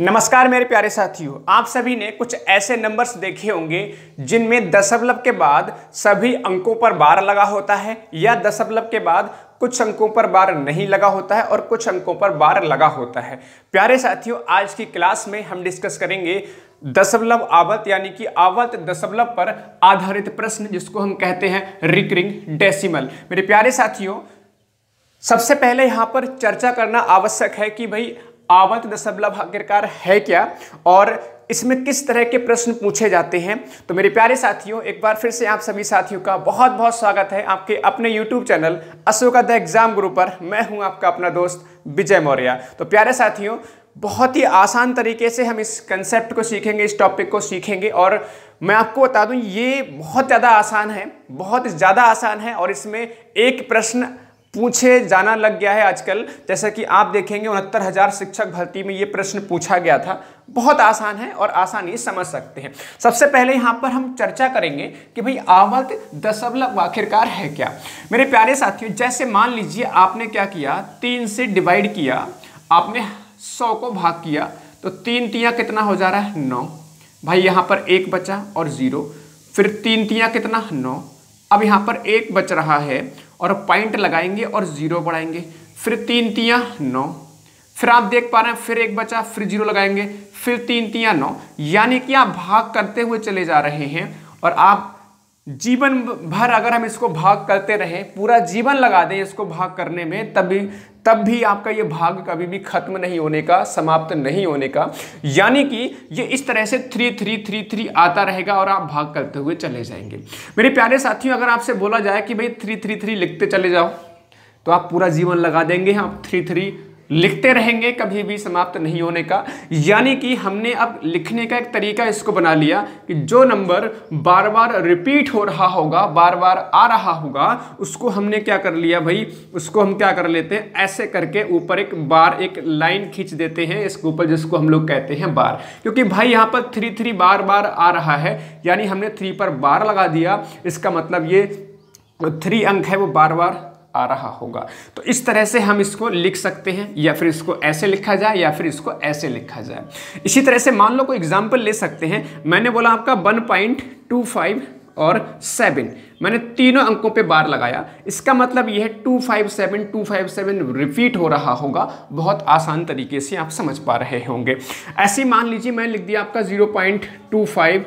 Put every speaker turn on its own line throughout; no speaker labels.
नमस्कार मेरे प्यारे साथियों आप सभी ने कुछ ऐसे नंबर्स देखे होंगे जिनमें दशमलव के बाद सभी अंकों पर बार लगा होता है या दशमलव के बाद कुछ अंकों पर बार नहीं लगा होता है और कुछ अंकों पर बार लगा होता है प्यारे साथियों आज की क्लास में हम डिस्कस करेंगे दशमलव आवत यानी कि आवत दशमलव पर आधारित प्रश्न जिसको हम कहते हैं रिकरिंग डेसिमल मेरे प्यारे साथियों सबसे पहले यहाँ पर चर्चा करना आवश्यक है कि भाई आवंत दशमलव आखिरकार है क्या और इसमें किस तरह के प्रश्न पूछे जाते हैं तो मेरे प्यारे साथियों एक बार फिर से आप सभी साथियों का बहुत बहुत स्वागत है आपके अपने YouTube channel Ashoka the exam guru पर मैं हूं आपका अपना दोस्त विजय मौर्य तो प्यारे साथियों बहुत ही आसान तरीके से हम इस कंसेप्ट को सीखेंगे इस टॉपिक को सीखेंगे और मैं आपको बता दूं ये बहुत ज़्यादा आसान है बहुत ज़्यादा आसान है और इसमें एक प्रश्न पूछे जाना लग गया है आजकल जैसा कि आप देखेंगे उनहत्तर हज़ार शिक्षक भर्ती में ये प्रश्न पूछा गया था बहुत आसान है और आसानी समझ सकते हैं सबसे पहले यहाँ पर हम चर्चा करेंगे कि भाई आवत दशमलव आखिरकार है क्या मेरे प्यारे साथियों जैसे मान लीजिए आपने क्या किया तीन से डिवाइड किया आपने सौ को भाग किया तो तीन तिया कितना हो जा रहा है नौ भाई यहाँ पर एक बचा और ज़ीरो फिर तीन तिया कितना नौ अब यहाँ पर एक बच रहा है और पॉइंट लगाएंगे और जीरो बढ़ाएंगे फिर तीन तिया नौ फिर आप देख पा रहे हैं फिर एक बचा फिर जीरो लगाएंगे फिर तीन तिया नौ यानी कि आप भाग करते हुए चले जा रहे हैं और आप जीवन भर अगर हम इसको भाग करते रहे पूरा जीवन लगा दें इसको भाग करने में तब भी तब भी आपका ये भाग कभी भी खत्म नहीं होने का समाप्त नहीं होने का यानी कि ये इस तरह से थ्री थ्री थ्री थ्री आता रहेगा और आप भाग करते हुए चले जाएंगे मेरे प्यारे साथियों अगर आपसे बोला जाए कि भाई थ्री थ्री थ्री लिखते चले जाओ तो आप पूरा जीवन लगा देंगे आप थ्री थ्री लिखते रहेंगे कभी भी समाप्त नहीं होने का यानी कि हमने अब लिखने का एक तरीका इसको बना लिया कि जो नंबर बार बार रिपीट हो रहा होगा बार बार आ रहा होगा उसको हमने क्या कर लिया भाई उसको हम क्या कर लेते हैं ऐसे करके ऊपर एक बार एक लाइन खींच देते हैं इसके ऊपर जिसको हम लोग कहते हैं बार क्योंकि भाई यहाँ पर थ्री थ्री बार बार आ रहा है यानी हमने थ्री पर बार लगा दिया इसका मतलब ये थ्री अंक है वो बार बार आ रहा होगा तो इस तरह से हम इसको लिख सकते हैं या फिर इसको ऐसे लिखा जाए या फिर इसको ऐसे लिखा जाए इसी तरह से मान लो कोई एग्जाम्पल ले सकते हैं मैंने बोला आपका वन पॉइंट टू फाइव और सेवन मैंने तीनों अंकों पे बार लगाया इसका मतलब यह two five seven two five seven repeat हो रहा होगा बहुत आसान तरीके से आप समझ पा रहे होंगे ऐसे मान लीजिए मैंने लिख दिया आपका ज़ीरो पॉइंट टू फाइव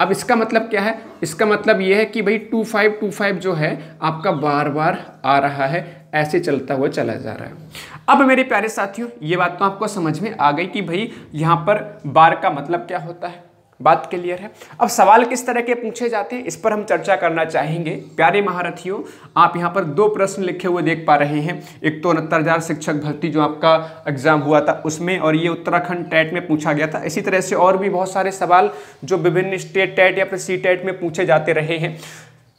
अब इसका मतलब क्या है इसका मतलब यह है कि भाई टू फाइव टू फाइव जो है आपका बार बार आ रहा है ऐसे चलता हुआ चला जा रहा है अब मेरे प्यारे साथियों ये बात तो आपको समझ में आ गई कि भाई यहाँ पर बार का मतलब क्या होता है बात क्लियर है अब सवाल किस तरह के पूछे जाते हैं इस पर हम चर्चा करना चाहेंगे प्यारे महारथियों आप यहाँ पर दो प्रश्न लिखे हुए देख पा रहे हैं एक तो उनहत्तर हज़ार शिक्षक भर्ती जो आपका एग्जाम हुआ था उसमें और ये उत्तराखंड टैट में पूछा गया था इसी तरह से और भी बहुत सारे सवाल जो विभिन्न स्टेट टैट या फिर सी टेट में पूछे जाते रहे हैं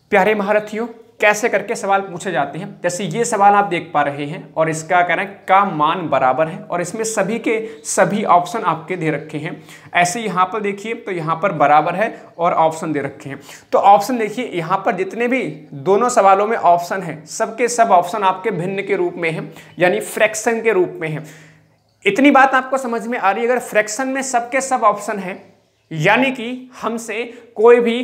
प्यारे महारथियों कैसे करके सवाल पूछे जाते हैं जैसे ये सवाल आप देख पा रहे हैं और इसका कह रहे हैं का मान बराबर है और इसमें सभी के सभी ऑप्शन आपके दे रखे हैं ऐसे यहाँ पर देखिए तो यहाँ पर बराबर है और ऑप्शन दे रखे हैं तो ऑप्शन देखिए यहाँ पर जितने भी दोनों सवालों में ऑप्शन है सबके सब ऑप्शन आपके भिन्न के रूप में है यानी फ्रैक्शन के रूप में है इतनी बात आपको समझ में आ रही है अगर फ्रैक्शन में सबके सब ऑप्शन है यानी कि हमसे कोई भी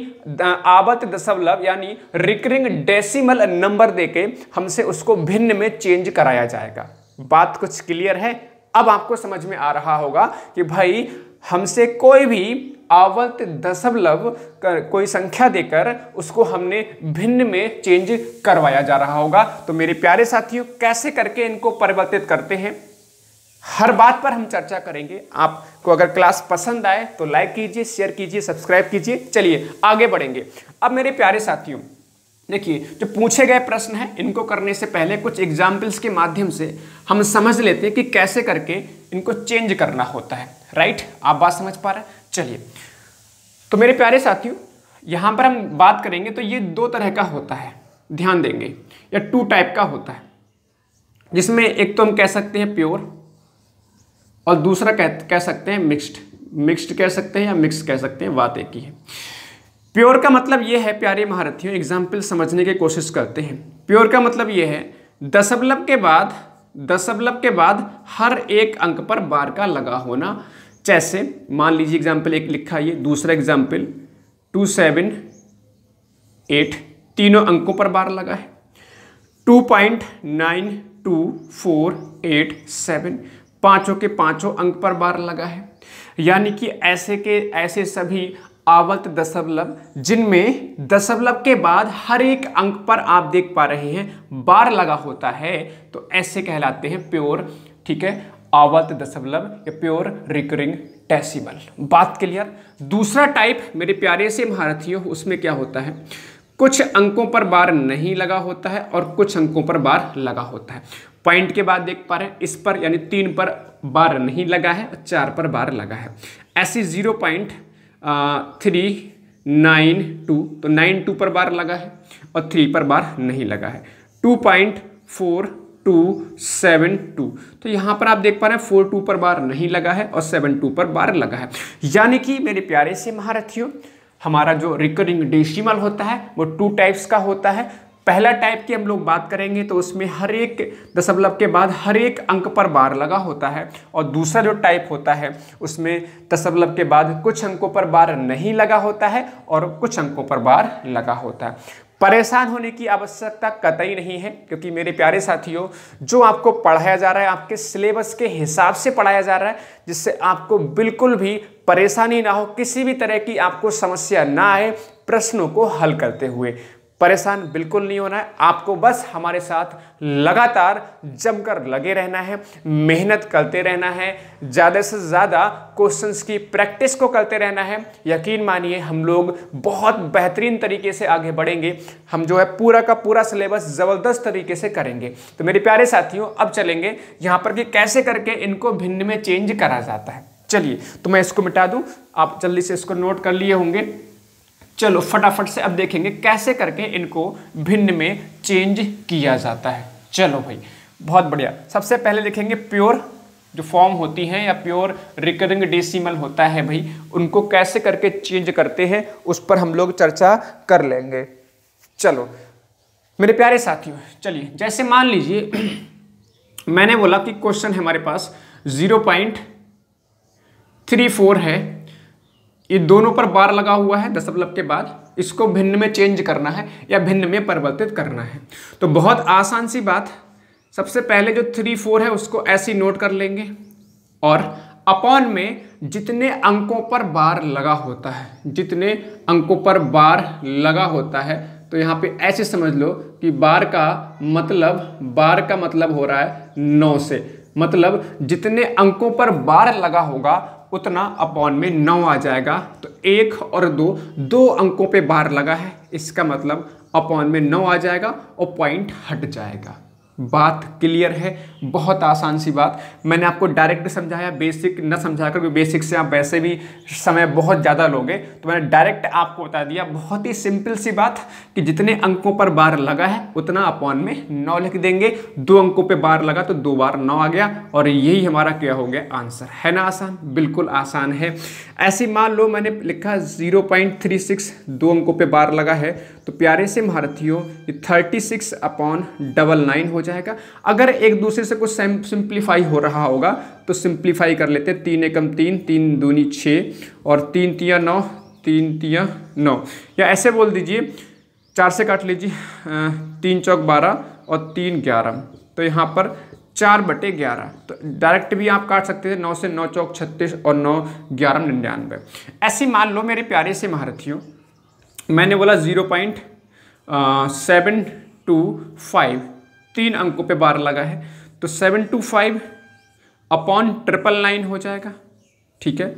आवत दशमलव यानी रिकरिंग डेसिमल नंबर देके हमसे उसको भिन्न में चेंज कराया जाएगा बात कुछ क्लियर है अब आपको समझ में आ रहा होगा कि भाई हमसे कोई भी आवत दशमलव कोई संख्या देकर उसको हमने भिन्न में चेंज करवाया जा रहा होगा तो मेरे प्यारे साथियों कैसे करके इनको परिवर्तित करते हैं हर बात पर हम चर्चा करेंगे आपको अगर क्लास पसंद आए तो लाइक कीजिए शेयर कीजिए सब्सक्राइब कीजिए चलिए आगे बढ़ेंगे अब मेरे प्यारे साथियों देखिए जो पूछे गए प्रश्न हैं इनको करने से पहले कुछ एग्जाम्पल्स के माध्यम से हम समझ लेते हैं कि कैसे करके इनको चेंज करना होता है राइट आप बात समझ पा रहे हैं चलिए तो मेरे प्यारे साथियों यहाँ पर हम बात करेंगे तो ये दो तरह का होता है ध्यान देंगे या टू टाइप का होता है जिसमें एक तो हम कह सकते हैं प्योर और दूसरा कह कह सकते हैं मिक्स्ड मिक्स्ड कह सकते हैं या मिक्स कह सकते हैं बात एक ही है प्योर का मतलब यह है प्यारे महारथियों एग्जाम्पल समझने की कोशिश करते हैं प्योर का मतलब यह है दशमलव के बाद दशमलव के बाद हर एक अंक पर बार का लगा होना जैसे मान लीजिए एग्जाम्पल एक लिखा ये दूसरा एग्जाम्पल टू सेवन एट तीनों अंकों पर बार लगा है two point nine two four eight seven पांचों के पांचों अंक पर बार लगा है यानी कि ऐसे के ऐसे सभी आवत दशमलव जिनमें दशमलव के बाद हर एक अंक पर आप देख पा रहे हैं बार लगा होता है तो ऐसे कहलाते हैं प्योर ठीक है आवत दशमलव या प्योर रिकरिंग टेसिबल बात क्लियर दूसरा टाइप मेरे प्यारे से महारथियों उसमें क्या होता है कुछ अंकों पर बार नहीं लगा होता है और कुछ अंकों पर बार लगा होता है पॉइंट के बाद देख पा रहे हैं इस पर यानी तीन पर बार नहीं लगा है और चार पर बार लगा है ऐसी zero point three nine two तो नाइन टू पर बार लगा है और थ्री पर बार नहीं लगा है two point four two seven two तो यहाँ पर आप देख पा रहे हैं फोर टू पर बार नहीं लगा है और सेवन टू पर बार लगा है यानी कि मेरे प्यारे से महारथियों हमारा जो रिकरिंग डेसिमल होता है वो टू टाइप्स का होता है पहला टाइप की हम लोग बात करेंगे तो उसमें हर एक दशमलव के बाद हर एक अंक पर बार लगा होता है और दूसरा जो टाइप होता है उसमें दशमलव के बाद कुछ अंकों पर बार नहीं लगा होता है और कुछ अंकों पर बार लगा होता है परेशान होने की आवश्यकता कतई नहीं है क्योंकि मेरे प्यारे साथियों जो आपको पढ़ाया जा रहा है आपके सिलेबस के हिसाब से पढ़ाया जा रहा है जिससे आपको बिल्कुल भी परेशानी ना हो किसी भी तरह की आपको समस्या ना आए प्रश्नों को हल करते हुए परेशान बिल्कुल नहीं होना है आपको बस हमारे साथ लगातार जमकर लगे रहना है मेहनत करते रहना है ज़्यादा से ज़्यादा क्वेश्चंस की प्रैक्टिस को करते रहना है यकीन मानिए हम लोग बहुत बेहतरीन तरीके से आगे बढ़ेंगे हम जो है पूरा का पूरा सिलेबस ज़बरदस्त तरीके से करेंगे तो मेरे प्यारे साथियों अब चलेंगे यहाँ पर कि कैसे करके इनको भिन्न में चेंज करा जाता है चलिए तो मैं इसको मिटा दूँ आप जल्दी से इसको नोट कर लिए होंगे चलो फटाफट से अब देखेंगे कैसे करके इनको भिन्न में चेंज किया जाता है चलो भाई बहुत बढ़िया सबसे पहले देखेंगे प्योर जो फॉर्म होती हैं या प्योर रिकरिंग डेसिमल होता है भाई उनको कैसे करके चेंज करते हैं उस पर हम लोग चर्चा कर लेंगे चलो मेरे प्यारे साथियों चलिए जैसे मान लीजिए मैंने बोला कि क्वेश्चन हमारे पास ज़ीरो पॉइंट थ्री फोर है ये दोनों पर बार लगा हुआ है दशमलव के बाद इसको भिन्न में चेंज करना है या भिन्न में परिवर्तित करना है तो बहुत आसान सी बात सबसे पहले जो थ्री फोर है उसको ऐसी नोट कर लेंगे और अपॉन में जितने अंकों पर बार लगा होता है जितने अंकों पर बार लगा होता है तो यहाँ पे ऐसे समझ लो कि बार का मतलब बार का मतलब हो रहा है नौ से मतलब जितने अंकों पर बार लगा होगा उतना अपॉन में नौ आ जाएगा तो एक और दो दो अंकों पे बार लगा है इसका मतलब अपॉन में नौ आ जाएगा और पॉइंट हट जाएगा बात क्लियर है बहुत आसान सी बात मैंने आपको डायरेक्ट समझाया बेसिक न समझा कर बेसिक से आप वैसे भी समय बहुत ज़्यादा लोगे तो मैंने डायरेक्ट आपको बता दिया बहुत ही सिंपल सी बात कि जितने अंकों पर बार लगा है उतना अपॉन में नौ लिख देंगे दो अंकों पे बार लगा तो दो बार नौ आ गया और यही हमारा क्या हो गया आंसर है ना आसान बिल्कुल आसान है ऐसी मान लो मैंने लिखा जीरो पॉइंट थ्री सिक्स दो अंकों पर बार लगा है तो प्यारे से भारतीयों ये thirty six upon double nine हो जाएगा अगर एक दूसरे से कुछ सिंप्लीफाई हो रहा होगा तो सिंप्लीफाई कर लेते हैं तीन एकम तीन तीन दूनी छः और तीन तिया नौ तीन तिया नौ या ऐसे बोल दीजिए चार से काट लीजिए तीन चौक बारह और तीन ग्यारह तो यहाँ पर चार बटे ग्यारह तो डायरेक्ट भी आप काट सकते थे नौ से नौ चौक छत्तीस और नौ ग्यारह निन्यानवे ऐसी मान लो मेरे प्यारे से महारथियों मैंने बोला zero point seven two five तीन अंकों पे बार लगा है तो seven two five upon triple nine हो जाएगा ठीक है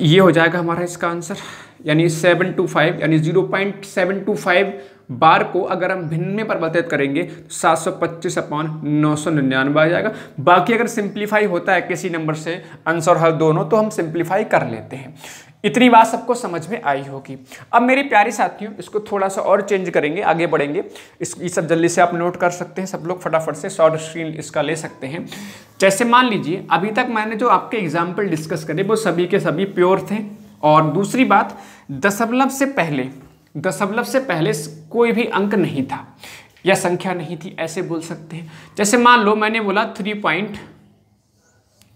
ये हो जाएगा हमारा इसका आंसर यानी सेवन टू फाइव यानी zero point seven two five bar को अगर हम भिन्न में परिवर्तित करेंगे तो सात सौ पच्चीस अपॉन नौ सौ निन्यानवे आ जाएगा बाकी अगर सिंप्लीफाई होता है किसी नंबर से आंसर हर दोनों तो हम सिंप्लीफाई कर लेते हैं इतनी बात सबको समझ में आई होगी अब मेरे प्यारे साथियों इसको थोड़ा सा और चेंज करेंगे आगे बढ़ेंगे इस ये सब जल्दी से आप नोट कर सकते हैं सब लोग फटाफट से शॉर्ट स्क्रीन इसका ले सकते हैं जैसे मान लीजिए अभी तक मैंने जो आपके एग्जाम्पल डिस्कस करे वो सभी के सभी प्योर थे और दूसरी बात दशमलव से पहले दशमलव से पहले कोई भी अंक नहीं था या संख्या नहीं थी ऐसे बोल सकते हैं जैसे मान लो मैंने बोला थ्री पॉइंट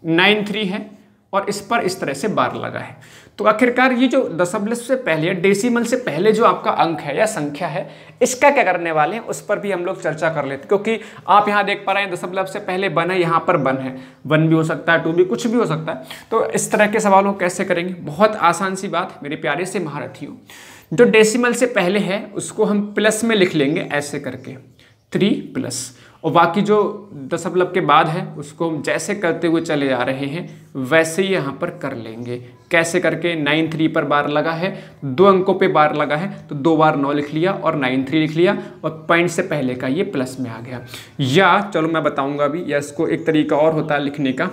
नाइन थ्री है और इस पर इस तरह से बार लगा है तो आखिरकार ये जो दशमलव से पहले डेसिमल से पहले जो आपका अंक है या संख्या है इसका क्या करने वाले हैं उस पर भी हम लोग चर्चा कर लेते क्योंकि आप यहाँ देख पा रहे हैं दशमलव से पहले बन है यहाँ पर बन है वन भी हो सकता है टू भी कुछ भी हो सकता है तो इस तरह के सवालों कैसे करेंगे बहुत आसान सी बात मेरे प्यारे से महारथियों जो डेसीमल से पहले है उसको हम प्लस में लिख लेंगे ऐसे करके थ्री प्लस और बाकी जो दशमलव के बाद है उसको हम जैसे करते हुए चले जा रहे हैं वैसे ही यहाँ पर कर लेंगे कैसे करके नाइन थ्री पर बार लगा है दो अंकों पे बार लगा है तो दो बार नौ लिख लिया और नाइन थ्री लिख लिया और पॉइंट से पहले का ये प्लस में आ गया या चलो मैं बताऊँगा अभी या इसको एक तरीका और होता है लिखने का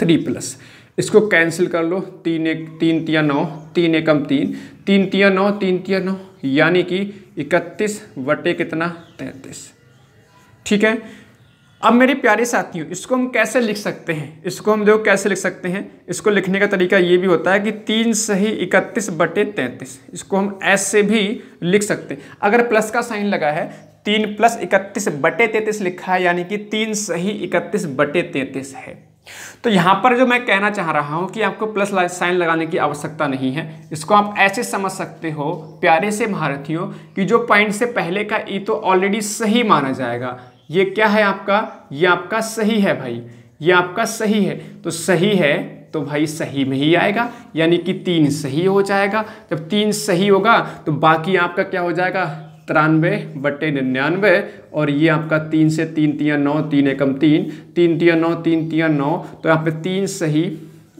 थ्री प्लस इसको कैंसिल कर लो तीन एक तीन तिया नौ तीन एकम तीन तीन तिया नौ तीन तिया नौ यानी कि इकतीस वटे कितना तैंतीस ठीक है अब मेरे प्यारे साथियों इसको हम कैसे लिख सकते हैं इसको हम देखो कैसे लिख सकते हैं इसको लिखने का तरीका ये भी होता है कि तीन सही इकतीस बटे तैंतीस इसको हम ऐसे भी लिख सकते हैं अगर प्लस का साइन लगा है तीन प्लस इकतीस बटे तैंतीस लिखा है यानी कि तीन सही इकतीस बटे तैंतीस है तो यहाँ पर जो मैं कहना चाह रहा हूँ कि आपको प्लस साइन लगाने की आवश्यकता नहीं है इसको आप ऐसे समझ सकते हो प्यारे से महारथियों कि जो पॉइंट से पहले का ई तो ऑलरेडी सही माना जाएगा ये क्या है आपका ये आपका सही है भाई ये आपका सही है तो सही है तो भाई सही में ही आएगा यानी कि तीन सही हो जाएगा जब तीन सही होगा तो बाकी आपका क्या हो जाएगा तिरानवे बटे निन्यानवे और ये आपका तीन से तीन तिया नौ तीन एकम तीन तीन तिया नौ तीन तिया नौ तो यहाँ पे तीन सही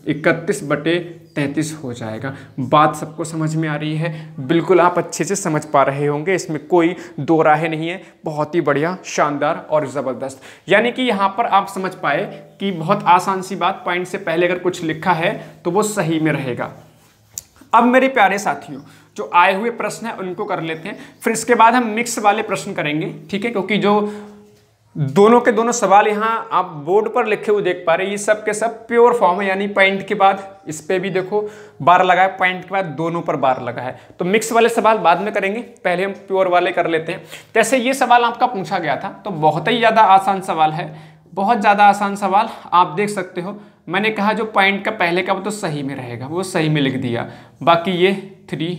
इकतीस बटे तैंतीस हो जाएगा बात सबको समझ में आ रही है बिल्कुल आप अच्छे से समझ पा रहे होंगे इसमें कोई दो राहें नहीं है बहुत ही बढ़िया शानदार और ज़बरदस्त यानी कि यहाँ पर आप समझ पाए कि बहुत आसान सी बात पॉइंट से पहले अगर कुछ लिखा है तो वो सही में रहेगा अब मेरे प्यारे साथियों जो आए हुए प्रश्न हैं उनको कर लेते हैं फिर इसके बाद हम मिक्स वाले प्रश्न करेंगे ठीक है क्योंकि जो दोनों के दोनों सवाल यहाँ आप बोर्ड पर लिखे हुए देख पा रहे हैं ये सब के सब प्योर फॉर्म है यानी पॉइंट के बाद इस पर भी देखो बार लगा है पॉइंट के बाद दोनों पर बार लगा है तो मिक्स वाले सवाल बाद में करेंगे पहले हम प्योर वाले कर लेते हैं जैसे ये सवाल आपका पूछा गया था तो बहुत ही ज़्यादा आसान सवाल है बहुत ज़्यादा आसान सवाल आप देख सकते हो मैंने कहा जो पॉइंट का पहले का वो तो सही में रहेगा वो सही में लिख दिया बाकी ये थ्री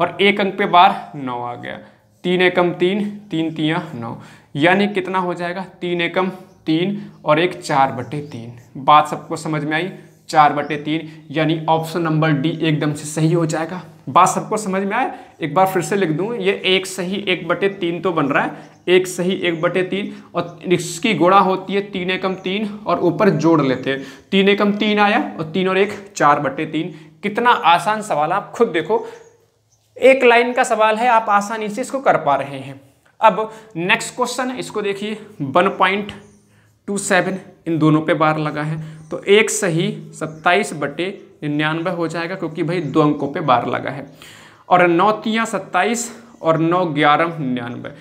और एक अंक पे बार नौ आ गया तीन एकम तीन तीन तिया नौ यानी कितना हो जाएगा तीन एकम तीन और एक चार बटे तीन बात सबको समझ में आई चार बटे तीन यानी ऑप्शन नंबर डी एकदम से सही हो जाएगा बात सबको समझ में आए एक बार फिर से लिख दूँ ये एक सही एक बटे तीन तो बन रहा है एक सही एक बटे तीन और इसकी गोड़ा होती है तीन एकम तीन और ऊपर जोड़ लेते हैं तीन एकम तीन आया और तीन और एक चार बटे तीन कितना आसान सवाल आप खुद देखो एक लाइन का सवाल है आप आसानी से इसको कर पा रहे हैं अब नेक्स्ट क्वेश्चन इसको देखिए वन पॉइंट टू सेवन इन दोनों पे बार लगा है तो एक सही सत्ताईस बटे निन्यानवे हो जाएगा क्योंकि भाई दो अंकों पे बार लगा है और नौ तियाँ सत्ताईस और नौ ग्यारह निन्यानवे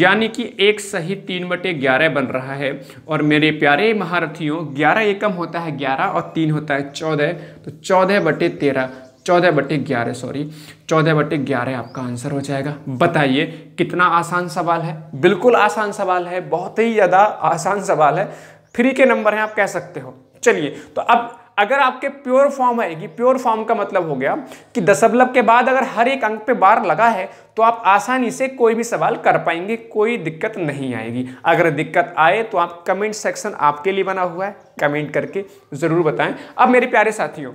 यानी कि एक सही तीन बटे ग्यारह बन रहा है और मेरे प्यारे महारथियों ग्यारह एकम होता है ग्यारह और तीन होता है चौदह तो चौदह बटे तेरह चौदह बटे ग्यारह सॉरी चौदह बटे ग्यारह आपका आंसर हो जाएगा बताइए कितना आसान सवाल है बिल्कुल आसान सवाल है बहुत ही ज़्यादा आसान सवाल है फ्री के नंबर हैं आप कह सकते हो चलिए तो अब अगर आपके प्योर फॉर्म आएगी प्योर फॉर्म का मतलब हो गया कि दशमलव के बाद अगर हर एक अंक पे बार लगा है तो आप आसानी से कोई भी सवाल कर पाएंगे कोई दिक्कत नहीं आएगी अगर दिक्कत आए तो आप कमेंट सेक्शन आपके लिए बना हुआ है कमेंट करके ज़रूर बताएं अब मेरे प्यारे साथियों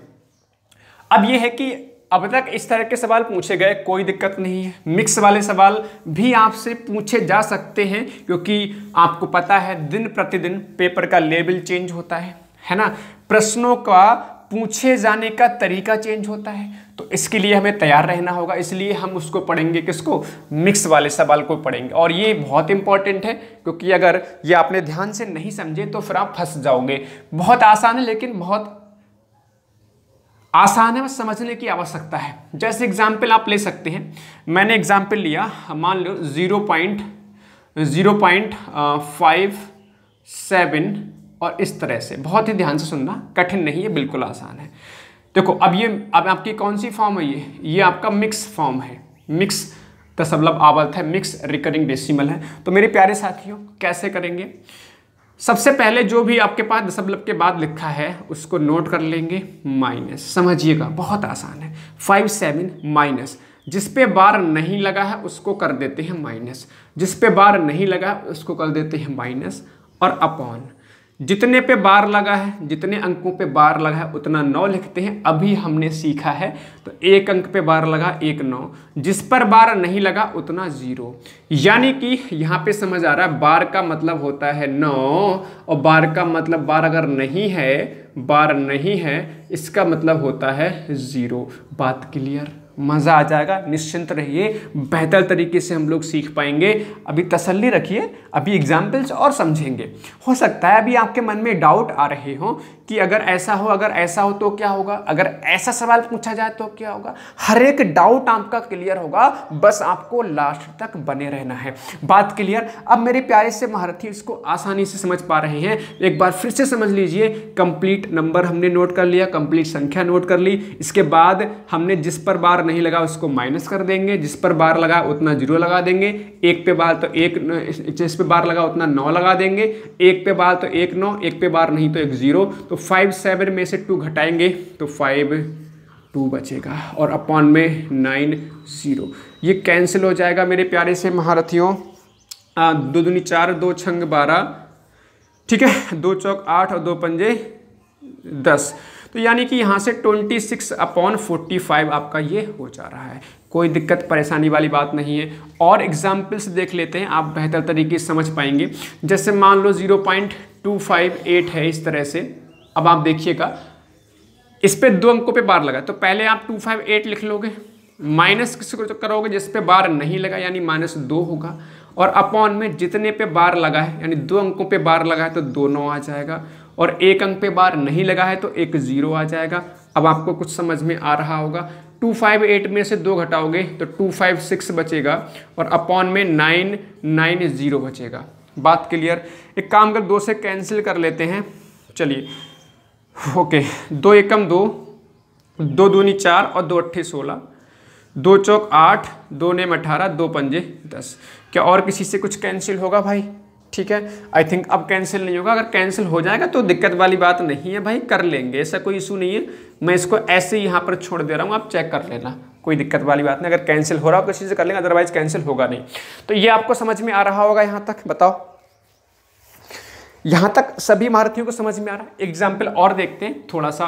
अब ये है कि अब तक इस तरह के सवाल पूछे गए कोई दिक्कत नहीं है मिक्स वाले सवाल भी आपसे पूछे जा सकते हैं क्योंकि आपको पता है दिन प्रतिदिन पेपर का लेबल चेंज होता है है ना प्रश्नों का पूछे जाने का तरीका चेंज होता है तो इसके लिए हमें तैयार रहना होगा इसलिए हम उसको पढ़ेंगे किसको मिक्स वाले सवाल को पढ़ेंगे और ये बहुत इंपॉर्टेंट है क्योंकि अगर ये आपने ध्यान से नहीं समझे तो फिर आप फंस जाओगे बहुत आसान है लेकिन बहुत आसान है बस समझने की आवश्यकता है जैसे एग्जाम्पल आप ले सकते हैं मैंने एग्जाम्पल लिया मान लो zero point zero point five seven और इस तरह से बहुत ही ध्यान से सुनना कठिन नहीं है बिल्कुल आसान है देखो अब ये अब आपकी कौन सी फॉर्म है ये ये आपका मिक्स फॉर्म है मिक्स दशमलव मतलब आवर्त है मिक्स रिकरिंग डेसिमल है तो मेरे प्यारे साथियों कैसे करेंगे सबसे पहले जो भी आपके पास दशमलव के बाद लिखा है उसको नोट कर लेंगे माइनस समझिएगा बहुत आसान है फाइव सेवन माइनस जिस पे बार नहीं लगा है उसको कर देते हैं माइनस जिस पे बार नहीं लगा है उसको कर देते हैं माइनस और अपॉन जितने पे बार लगा है जितने अंकों पे बार लगा है उतना नौ लिखते हैं अभी हमने सीखा है तो एक अंक पे बार लगा एक नौ जिस पर बार नहीं लगा उतना जीरो यानी कि यहाँ पे समझ आ रहा है बार का मतलब होता है नौ और बार का मतलब बार अगर नहीं है बार नहीं है इसका मतलब होता है ज़ीरो बात क्लियर मज़ा आ जाएगा निश्चिंत रहिए बेहतर तरीके से हम लोग सीख पाएंगे अभी तसल्ली रखिए अभी एग्जाम्पल्स और समझेंगे हो सकता है अभी आपके मन में डाउट आ रहे हो कि अगर ऐसा हो अगर ऐसा हो तो क्या होगा अगर ऐसा सवाल पूछा जाए तो क्या होगा हर एक डाउट आपका क्लियर होगा बस आपको लास्ट तक बने रहना है बात क्लियर अब मेरे प्यारे से महारथी इसको आसानी से समझ पा रहे हैं एक बार फिर से समझ लीजिए कंप्लीट नंबर हमने नोट कर लिया कंप्लीट संख्या नोट कर ली इसके बाद हमने जिस पर बार नहीं लगा उसको माइनस कर देंगे जिस पर बार लगा उतना जीरो लगा देंगे एक पे बार तो एक जिस पे बार लगा उतना नौ लगा देंगे एक पे बार तो एक नौ एक पे बार नहीं तो एक जीरो तो तो फाइव सेवन में से टू घटाएंगे तो फाइव टू बचेगा और अपॉन में नाइन ज़ीरो ये कैंसिल हो जाएगा मेरे प्यारे से महारथियों दो दुनी चार दो छंग बारह ठीक है दो चौक आठ और दो पंजे दस तो यानी कि यहाँ से twenty six upon forty five आपका ये हो जा रहा है कोई दिक्कत परेशानी वाली बात नहीं है और एग्जाम्पल्स देख लेते हैं आप बेहतर तरीके से समझ पाएंगे जैसे मान लो zero point two five eight है इस तरह से अब आप देखिएगा इस पर दो अंकों पे बार लगा तो पहले आप टू फाइव एट लिख लोगे माइनस करोगे जिस पे बार नहीं लगा यानी माइनस दो होगा और अपॉन में जितने पे बार लगा है यानी दो अंकों पे बार लगा है तो दो नौ आ जाएगा और एक अंक पे बार नहीं लगा है तो एक ज़ीरो आ जाएगा अब आपको कुछ समझ में आ रहा होगा टू फाइव एट में से दो घटाओगे तो टू फाइव सिक्स बचेगा और अपॉन में नाइन नाइन ज़ीरो बचेगा बात क्लियर एक काम कर दो से कैंसिल कर लेते हैं चलिए ओके दो एकम दो दो दूनी चार और दो अट्ठे सोलह दो चौक आठ दो नेम अठारह दो पंजे दस क्या और किसी से कुछ कैंसिल होगा भाई ठीक है आई थिंक अब कैंसिल नहीं होगा अगर कैंसिल हो जाएगा तो दिक्कत वाली बात नहीं है भाई कर लेंगे ऐसा कोई इशू नहीं है मैं इसको ऐसे ही यहाँ पर छोड़ दे रहा हूँ आप चेक कर लेना कोई दिक्कत वाली बात नहीं अगर कैंसिल हो रहा हो किसी से कर लेंगे अदरवाइज कैंसिल होगा नहीं तो ये आपको समझ में आ रहा होगा यहाँ तक बताओ यहाँ तक सभी महारथियों को समझ में आ रहा है एग्जाम्पल और देखते हैं थोड़ा सा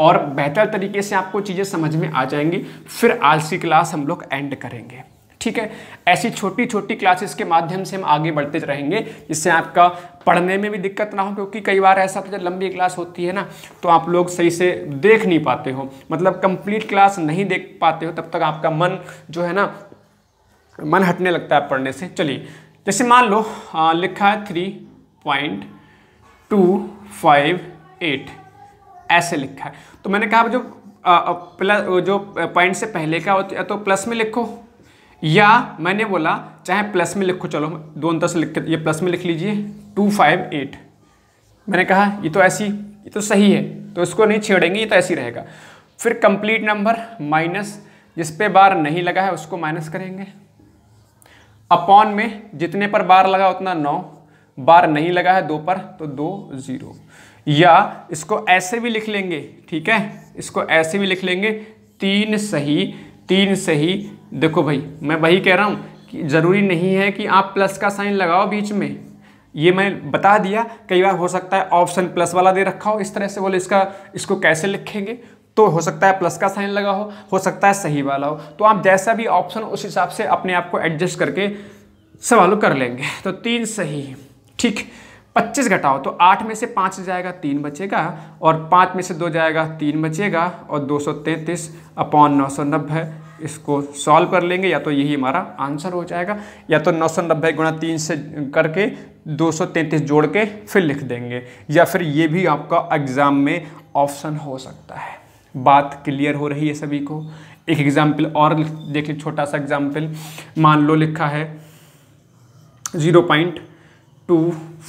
और बेहतर तरीके से आपको चीज़ें समझ में आ जाएंगी फिर आज की क्लास हम लोग एंड करेंगे ठीक है ऐसी छोटी छोटी क्लासेस के माध्यम से हम आगे बढ़ते रहेंगे जिससे आपका पढ़ने में भी दिक्कत ना हो क्योंकि कई बार ऐसा तो जब लंबी क्लास होती है ना तो आप लोग सही से देख नहीं पाते हो मतलब कंप्लीट क्लास नहीं देख पाते हो तब तक आपका मन जो है ना मन हटने लगता है पढ़ने से चलिए जैसे मान लो आ, लिखा है three point two five eight ऐसे लिखा है तो मैंने कहा जो प्लस जो पॉइंट से पहले का होता है तो प्लस में लिखो या मैंने बोला चाहे प्लस में लिखो चलो दोनों तरह से लिख ये प्लस में लिख लीजिए टू फाइव एट मैंने कहा ये तो ऐसी ये तो सही है तो इसको नहीं छेड़ेंगे ये तो ऐसी रहेगा फिर कंप्लीट नंबर माइनस जिस पे बार नहीं लगा है उसको माइनस करेंगे अपॉन में जितने पर बार लगा उतना नौ बार नहीं लगा है दो पर तो दो जीरो या इसको ऐसे भी लिख लेंगे ठीक है इसको ऐसे भी लिख लेंगे तीन सही तीन सही देखो भाई मैं वही कह रहा हूँ कि ज़रूरी नहीं है कि आप प्लस का साइन लगाओ बीच में ये मैं बता दिया कई बार हो सकता है ऑप्शन प्लस वाला दे रखा हो इस तरह से बोले इसका इसको कैसे लिखेंगे तो हो सकता है प्लस का साइन लगा हो हो सकता है सही वाला हो तो आप जैसा भी ऑप्शन उस हिसाब से अपने आप को एडजस्ट करके सवाल कर लेंगे तो तीन सही ठीक पच्चीस घटाओ तो आठ में से 5 जाएगा तीन बचेगा और 5 में से दो जाएगा तीन बचेगा और दो सौ तैंतीस अपॉन नौ सौ नब्बे इसको सॉल्व कर लेंगे या तो यही हमारा आंसर हो जाएगा या तो नौ सौ नब्बे गुणा तीन से करके दो सौ जोड़ के फिर लिख देंगे या फिर ये भी आपका एग्ज़ाम में ऑप्शन हो सकता है बात क्लियर हो रही है सभी को एक एग्ज़ाम्पल और देखिए छोटा सा एग्ज़ाम्पल मान लो लिखा है zero point two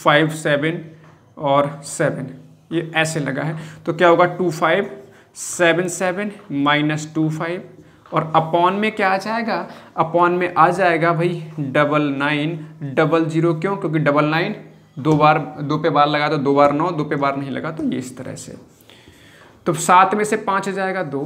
five seven और सेवन ये ऐसे लगा है तो क्या होगा two five seven seven minus two five और अपॉन में क्या आ जाएगा अपॉन में आ जाएगा भाई डबल नाइन डबल ज़ीरो क्यों क्योंकि डबल नाइन दो बार दो पे बार लगा तो दो बार नौ दो पे बार नहीं लगा तो ये इस तरह से तो सात में से पाँच जाएगा दो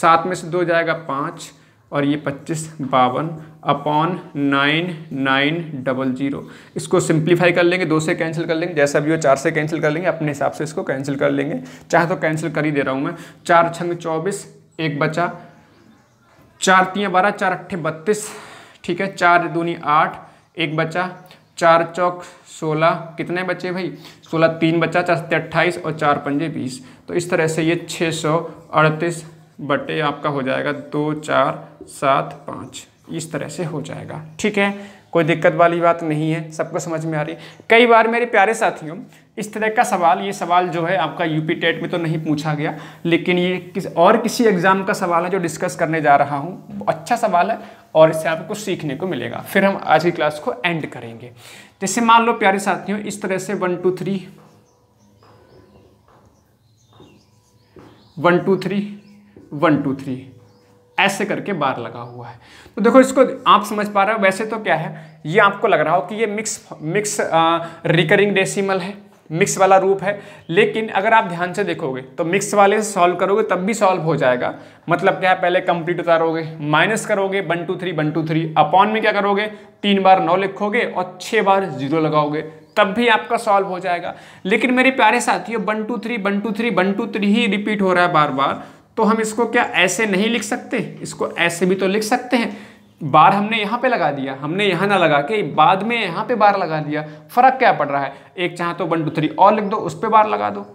सात में से दो जाएगा पाँच और ये पच्चीस बावन upon nine nine double zero इसको सिंप्लीफाई कर लेंगे दो से कैंसिल कर लेंगे जैसा भी हो चार से कैंसिल कर लेंगे अपने हिसाब से इसको कैंसिल कर लेंगे चाहे तो कैंसिल कर ही दे रहा हूँ मैं चार छंग चौबीस एक बचा चार तीन बारह चार अट्ठे बत्तीस ठीक है चार दूनी आठ एक बचा चार चौक सोलह कितने बचे भाई सोलह तीन बचा चार सत्तर अट्ठाईस और चार पंजे बीस तो इस तरह से ये छः सौ अड़तीस बटे आपका हो जाएगा दो चार सात पाँच इस तरह से हो जाएगा ठीक है कोई दिक्कत वाली बात नहीं है सबको समझ में आ रही है कई बार मेरे प्यारे साथियों इस तरह का सवाल ये सवाल जो है आपका यूपी टेट में तो नहीं पूछा गया लेकिन ये किस और किसी एग्ज़ाम का सवाल है जो डिस्कस करने जा रहा हूँ अच्छा सवाल है और इससे आपको सीखने को मिलेगा फिर हम आज की क्लास को एंड करेंगे जैसे मान लो प्यारे साथियों इस तरह से one two three one two three one two three ऐसे करके बार लगा हुआ है तो देखो इसको आप समझ पा रहे हो वैसे तो क्या है ये आपको लग रहा हो कि ये मिक्स मिक्स रिकरिंग डेसिमल है मिक्स वाला रूप है लेकिन अगर आप ध्यान से देखोगे तो मिक्स वाले से सॉल्व करोगे तब भी सॉल्व हो जाएगा मतलब क्या है पहले कंप्लीट उतारोगे माइनस करोगे one two three one two three upon में क्या करोगे तीन बार नौ लिखोगे और छः बार जीरो लगाओगे तब भी आपका सॉल्व हो जाएगा लेकिन मेरे प्यारे साथियों one two three one two three one two three ही रिपीट हो रहा है बार बार तो हम इसको क्या ऐसे नहीं लिख सकते इसको ऐसे भी तो लिख सकते हैं बार हमने यहाँ पे लगा दिया हमने यहाँ ना लगा के बाद में यहाँ पे बार लगा दिया फर्क क्या पड़ रहा है एक चाहे तो वन टू थ्री और लिख दो उस पर बार लगा दो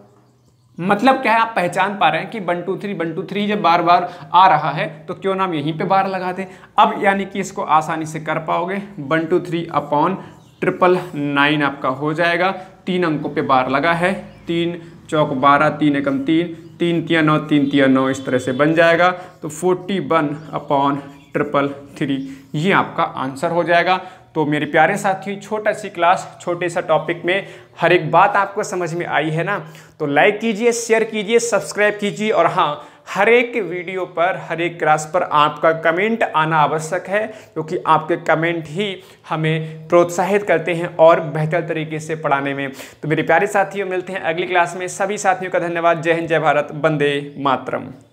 मतलब क्या है आप पहचान पा रहे हैं कि one two three one two three जब बार बार आ रहा है तो क्यों ना हम यहीं पे बार लगा दें अब यानी कि इसको आसानी से कर पाओगे one two three upon triple nine आपका हो जाएगा तीन अंकों पे बार लगा है तीन चौक बारह तीन एकम तीन तीन तिया नौ तीन तिया नौ इस तरह से बन जाएगा तो forty one upon triple three ये आपका आंसर हो जाएगा तो मेरे प्यारे साथियों छोटा सी क्लास छोटे सा टॉपिक में हर एक बात आपको समझ में आई है ना तो लाइक कीजिए शेयर कीजिए सब्सक्राइब कीजिए और हाँ हर एक वीडियो पर हर एक क्लास पर आपका कमेंट आना आवश्यक है क्योंकि आपके कमेंट ही हमें प्रोत्साहित करते हैं और बेहतर तरीके से पढ़ाने में तो मेरे प्यारे साथियों मिलते हैं अगली क्लास में सभी साथियों का धन्यवाद जय हिंद जय भारत बंदे मातरम